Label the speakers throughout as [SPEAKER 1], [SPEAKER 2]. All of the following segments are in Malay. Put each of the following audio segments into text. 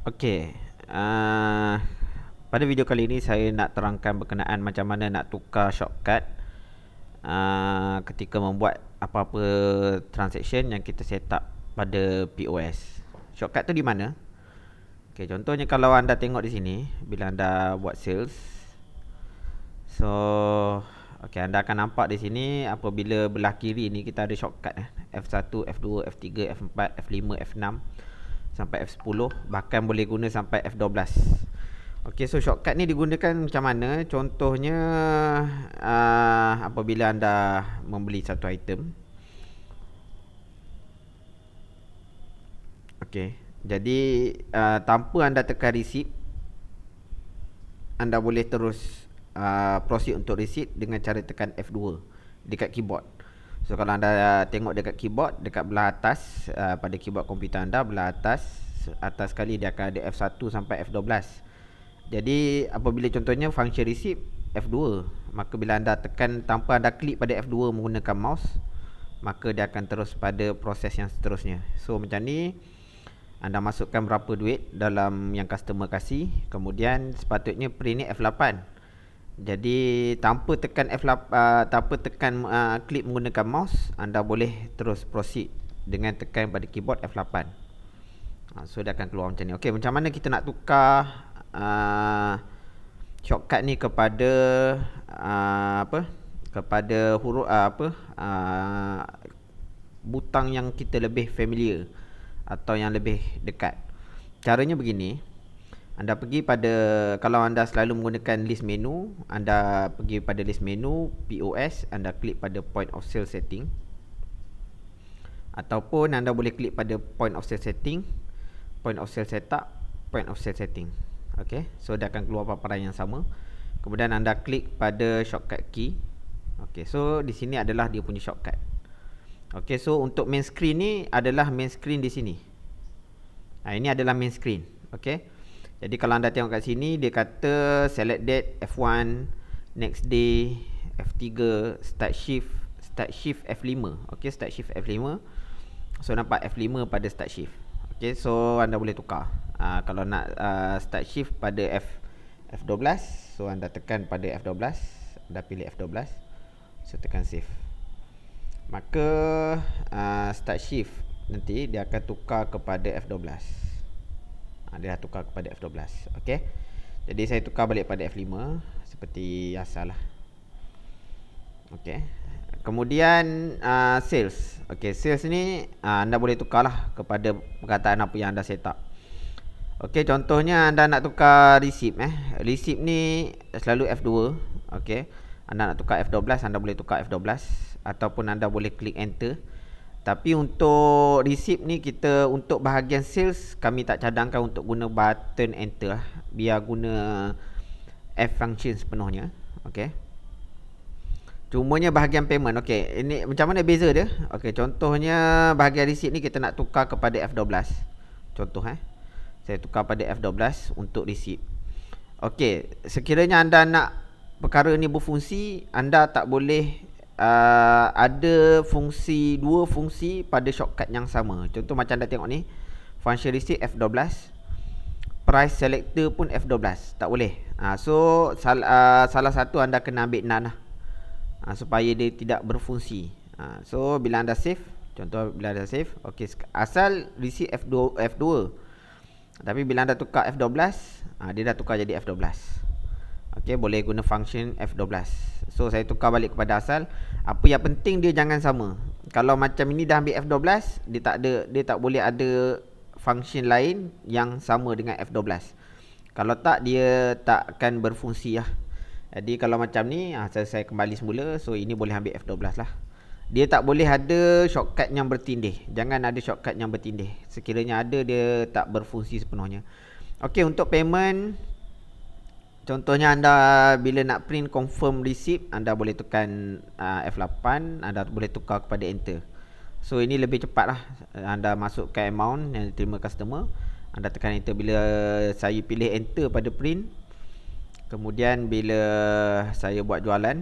[SPEAKER 1] Okey. Uh, pada video kali ini saya nak terangkan berkenaan macam mana nak tukar shortcut uh, ketika membuat apa-apa transaction yang kita set up pada POS. Shortcut tu di mana? Okey, contohnya kalau anda tengok di sini bila anda buat sales. So, okey anda akan nampak di sini apabila belah kiri ni kita ada shortcut F1, F2, F3, F4, F5, F6 sampai F10 bahkan boleh guna sampai F12 Okey so shortcut ni digunakan macam mana contohnya uh, apabila anda membeli satu item Okey jadi uh, tanpa anda tekan receipt anda boleh terus uh, proceed untuk receipt dengan cara tekan F2 dekat keyboard So kalau anda uh, tengok dekat keyboard Dekat belah atas uh, Pada keyboard komputer anda Belah atas Atas sekali dia akan ada F1 sampai F12 Jadi apabila contohnya function receipt F2 Maka bila anda tekan tanpa anda klik pada F2 menggunakan mouse Maka dia akan terus pada proses yang seterusnya So macam ni Anda masukkan berapa duit dalam yang customer kasih Kemudian sepatutnya print ni F8 jadi tanpa tekan F8 uh, tanpa tekan uh, klik menggunakan mouse anda boleh terus proceed dengan tekan pada keyboard F8. Uh, so dia akan keluar macam ni. Okey, macam mana kita nak tukar uh, shortcut ni kepada uh, apa? kepada huruf uh, apa? Uh, butang yang kita lebih familiar atau yang lebih dekat. Caranya begini. Anda pergi pada kalau anda selalu menggunakan list menu, anda pergi pada list menu POS, anda klik pada point of sale setting. Ataupun anda boleh klik pada point of sale setting, point of sale setup, point of sale setting. Okey, so dia akan keluar paparan yang sama. Kemudian anda klik pada shortcut key. Okey, so di sini adalah dia punya shortcut. Okey, so untuk main screen ni adalah main screen di sini. Nah, ha, ini adalah main screen. okay. Jadi kalau anda tengok kat sini dia kata select date F1 next day F3 start shift start shift F5. Okey start shift F5. So nampak F5 pada start shift. Okey so anda boleh tukar. Uh, kalau nak uh, start shift pada F F12 so anda tekan pada F12, anda pilih F12. So tekan save. Maka uh, start shift nanti dia akan tukar kepada F12. Adalah tukar kepada F12 okay. Jadi saya tukar balik pada F5 Seperti asal lah okay. Kemudian uh, sales okay, Sales ni uh, anda boleh tukar lah Kepada perkataan apa yang anda set up okay, Contohnya anda nak tukar receipt eh. Receipt ni selalu F2 okay. Anda nak tukar F12 Anda boleh tukar F12 Ataupun anda boleh klik enter tapi untuk receipt ni kita untuk bahagian sales kami tak cadangkan untuk guna button enter lah. Biar guna F function sepenuhnya. Okey. Cuma nya bahagian payment. Okey. Ini macam mana beza dia? Okey. Contohnya bahagian receipt ni kita nak tukar kepada F12. Contoh eh. Saya tukar pada F12 untuk receipt. Okey. Sekiranya anda nak perkara ni berfungsi, anda tak boleh uh, ada fungsi dua fungsi pada shortcut yang sama. Contoh macam anda tengok ni, function receipt F12, price selector pun F12. Tak boleh. Uh, so sal, uh, salah satu anda kena ambil none lah. Uh, supaya dia tidak berfungsi. Uh, so bila anda save, contoh bila anda save, okey asal receipt F2 F2. Tapi bila anda tukar F12, uh, dia dah tukar jadi F12. Okey, boleh guna function F12. So saya tukar balik kepada asal. Apa yang penting dia jangan sama. Kalau macam ini dah ambil F12, dia tak ada dia tak boleh ada function lain yang sama dengan F12. Kalau tak dia tak akan berfungsi lah. Jadi kalau macam ni, ah saya, saya kembali semula. So ini boleh ambil F12 lah. Dia tak boleh ada shortcut yang bertindih. Jangan ada shortcut yang bertindih. Sekiranya ada dia tak berfungsi sepenuhnya. Okey, untuk payment Contohnya anda bila nak print confirm receipt anda boleh tekan uh, ah, F8 anda boleh tukar kepada enter So ini lebih cepat lah anda masukkan amount yang diterima customer Anda tekan enter bila saya pilih enter pada print Kemudian bila saya buat jualan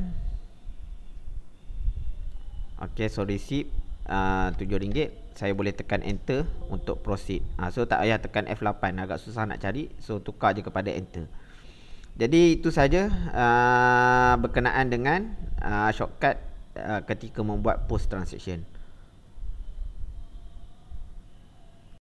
[SPEAKER 1] Okay so receipt ah, uh, RM7 saya boleh tekan enter untuk proceed uh, So tak payah tekan F8 agak susah nak cari so tukar je kepada enter jadi itu saja uh, berkenaan dengan uh, shortcut uh, ketika membuat post transaction.